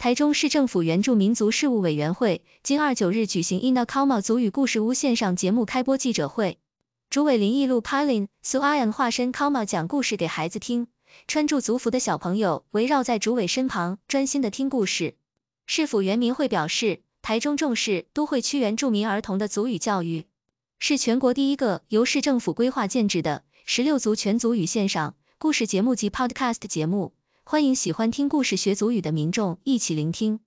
台中市政府原住民族事务委员会今二九日举行 Inakoma 族语故事屋线上节目开播记者会，主委林义路 p a l i n Suayan 化身 Koma 讲故事给孩子听，穿住族服的小朋友围绕在主委身旁专心的听故事。市府原民会表示，台中重视都会区原住民儿童的族语教育，是全国第一个由市政府规划建制的十六族全族语线上故事节目及 Podcast 节目。欢迎喜欢听故事、学足语的民众一起聆听。